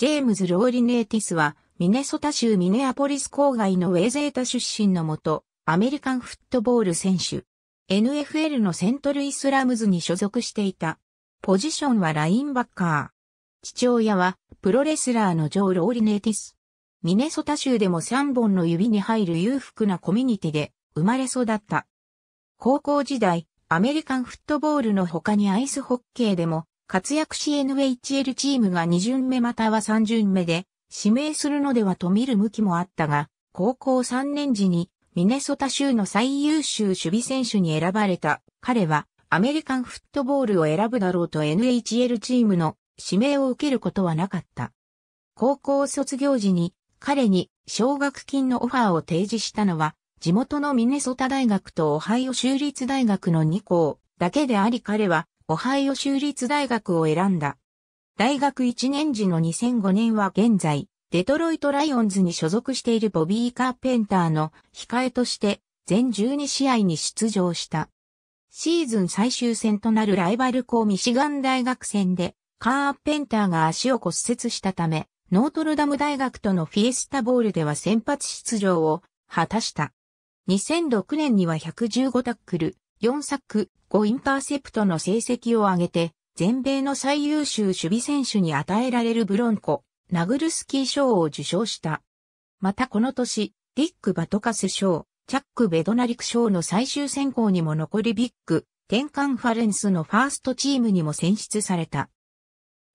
ジェームズ・ローリネーティスは、ミネソタ州ミネアポリス郊外のウェゼータ出身のもと、アメリカンフットボール選手。NFL のセントルイスラムズに所属していた。ポジションはラインバッカー。父親は、プロレスラーのジョー・ローリネーティス。ミネソタ州でも3本の指に入る裕福なコミュニティで生まれ育った。高校時代、アメリカンフットボールの他にアイスホッケーでも活躍し NHL チームが2巡目または3巡目で指名するのではと見る向きもあったが、高校3年時にミネソタ州の最優秀守備選手に選ばれた彼はアメリカンフットボールを選ぶだろうと NHL チームの指名を受けることはなかった。高校卒業時に彼に奨学金のオファーを提示したのは地元のミネソタ大学とオハイオ州立大学の2校だけであり彼はオハイオ州立大学を選んだ。大学1年時の2005年は現在、デトロイトライオンズに所属しているボビー・カーペンターの控えとして全12試合に出場した。シーズン最終戦となるライバル校ミシガン大学戦でカーペンターが足を骨折したため、ノートルダム大学とのフィエスタボールでは先発出場を果たした。2006年には115タックル、4作、5インターセプトの成績を上げて、全米の最優秀守備選手に与えられるブロンコ、ナグルスキー賞を受賞した。またこの年、ディック・バトカス賞、チャック・ベドナリク賞の最終選考にも残りビッグ、テンカンファレンスのファーストチームにも選出された。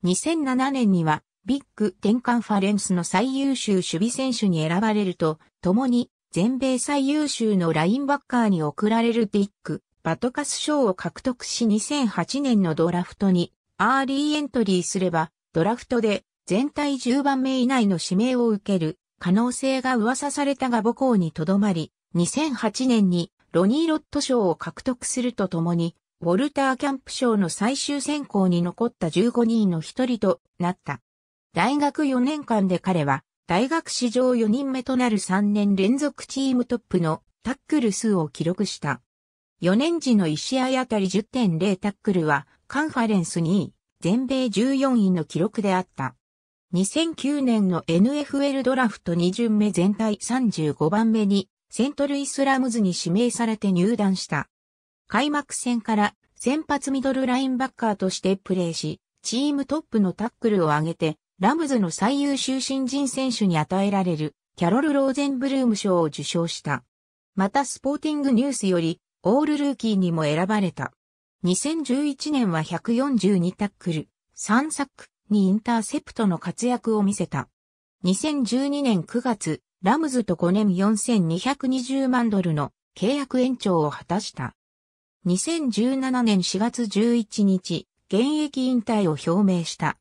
2007年には、ビッグテンカンファレンスの最優秀守備選手に選ばれると、共に全米最優秀のラインバッカーに贈られるビッグバトカス賞を獲得し2008年のドラフトにアーリーエントリーすれば、ドラフトで全体10番目以内の指名を受ける可能性が噂されたが母校にとどまり、2008年にロニー・ロット賞を獲得するとともに、ウォルター・キャンプ賞の最終選考に残った15人の一人となった。大学4年間で彼は、大学史上4人目となる3年連続チームトップのタックル数を記録した。4年時の1試合あたり10.0タックルは、カンファレンス2位、全米14位の記録であった。2009年の NFL ドラフト2巡目全体35番目に、セントルイスラムズに指名されて入団した。開幕戦から先発ミドルラインバッカーとしてプレーし、チームトップのタックルを上げて、ラムズの最優秀新人選手に与えられるキャロル・ローゼンブルーム賞を受賞した。またスポーティングニュースよりオールルーキーにも選ばれた。2011年は142タックル、3サック、にインターセプトの活躍を見せた。2012年9月、ラムズと5年4220万ドルの契約延長を果たした。2017年4月11日、現役引退を表明した。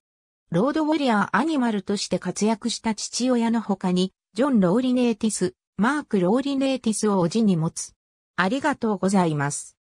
ロードウォリアーアニマルとして活躍した父親の他に、ジョン・ローリネーティス、マーク・ローリネーティスを叔父に持つ、ありがとうございます。